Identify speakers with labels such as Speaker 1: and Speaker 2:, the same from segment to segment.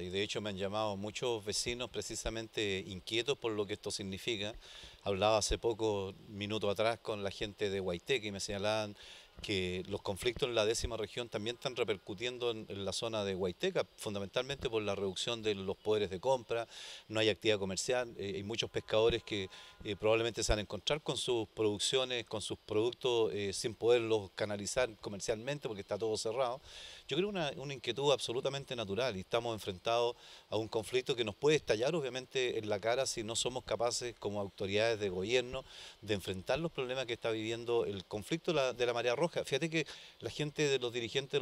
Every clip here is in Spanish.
Speaker 1: Y de hecho me han llamado muchos vecinos precisamente inquietos por lo que esto significa. Hablaba hace poco, minuto atrás, con la gente de Huaytec y me señalaban que los conflictos en la décima región también están repercutiendo en, la zona de Huayteca, fundamentalmente por la reducción de los poderes de compra, no hay actividad comercial, eh, hay muchos pescadores que eh, probablemente se van a encontrar con sus producciones, con sus productos, eh, sin poderlos canalizar comercialmente porque está todo cerrado. Yo creo que una, una inquietud absolutamente natural y estamos enfrentados a un conflicto que nos puede estallar obviamente en la cara si no somos capaces como autoridades de gobierno de enfrentar los problemas que está viviendo el conflicto de la, de la marea roja Fíjate que la gente de los dirigentes de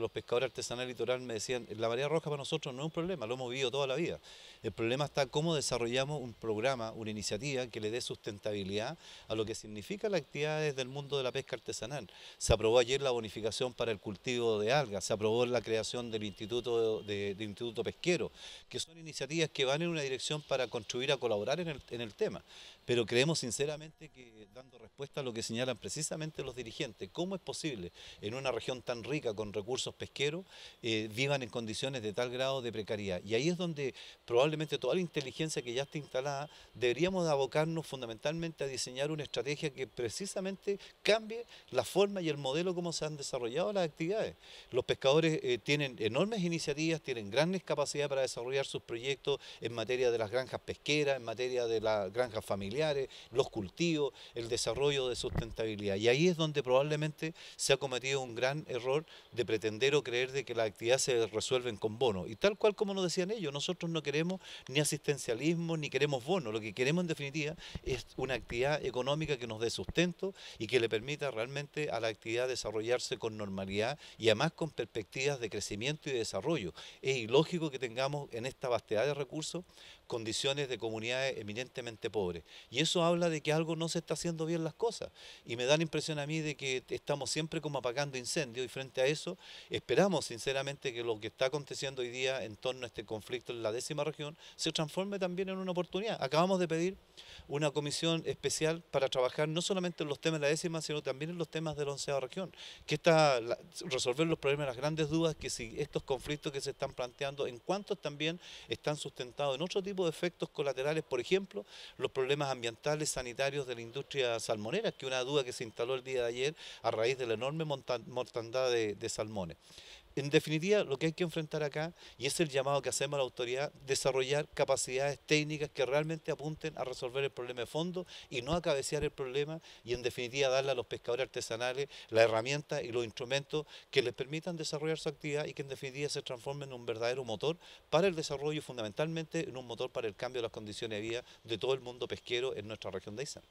Speaker 1: los, pescadores artesanales litorales me decían, la marea roja para nosotros no es un problema, lo hemos vivido toda la vida. El problema está cómo desarrollamos un programa, una iniciativa que le dé sustentabilidad a lo que significa las actividades del mundo de la pesca artesanal. Se aprobó ayer la bonificación para el cultivo de algas, se aprobó la creación del Instituto, de, instituto Pesquero, que son iniciativas que van en una dirección para construir a colaborar en el, en el tema. Pero creemos sinceramente que dando respuesta a lo que señalan precisamente los dirigentes, cómo es posible en una región tan rica con recursos pesqueros eh, vivan en condiciones de tal grado de precariedad. Y ahí es donde probablemente toda la inteligencia que ya está instalada deberíamos abocarnos fundamentalmente a diseñar una estrategia que precisamente cambie la forma y el modelo como se han desarrollado las actividades. Los pescadores eh, tienen enormes iniciativas, tienen grandes capacidades para desarrollar sus proyectos en materia de las granjas pesqueras, en materia de las granjas familiares, los cultivos, el desarrollo de sustentabilidad. Y ahí es donde probablemente se ha cometido un gran error de pretender o creer de que las actividades se resuelven con bonos. Y tal cual como nos decían ellos, nosotros no queremos ni asistencialismo ni queremos bonos. Lo que queremos en definitiva es una actividad económica que nos dé sustento y que le permita realmente a la actividad desarrollarse con normalidad y además con perspectivas de crecimiento y desarrollo. Es ilógico que tengamos en esta vastedad de recursos condiciones de comunidades eminentemente pobres. Y eso habla de que algo no se está haciendo bien las cosas. Y me da la impresión a mí de que estamos siempre como apagando incendios y frente a eso esperamos sinceramente que lo que está aconteciendo hoy día en torno a este conflicto en la décima región se transforme también en una oportunidad. Acabamos de pedir una comisión especial para trabajar no solamente en los temas de la décima, sino también en los temas de la onceava región, que está resolver los problemas, las grandes dudas que si estos conflictos que se están planteando, en cuántos también están sustentados en otro tipo de efectos colaterales, por ejemplo, los problemas ambientales, sanitarios de la industria salmonera, que una duda que se instaló el día de ayer a raíz de la enorme mortandad de, salmones. En definitiva, lo que hay que enfrentar acá, y es el llamado que hacemos a la autoridad, desarrollar capacidades técnicas que realmente apunten a resolver el problema de fondo y no a cabecear el problema y en definitiva darle a los pescadores artesanales la herramienta y los instrumentos que les permitan desarrollar su actividad y que en definitiva se transformen en un verdadero motor para el desarrollo fundamentalmente en un motor para el cambio de las condiciones de vida de todo el mundo pesquero en nuestra región de Isa.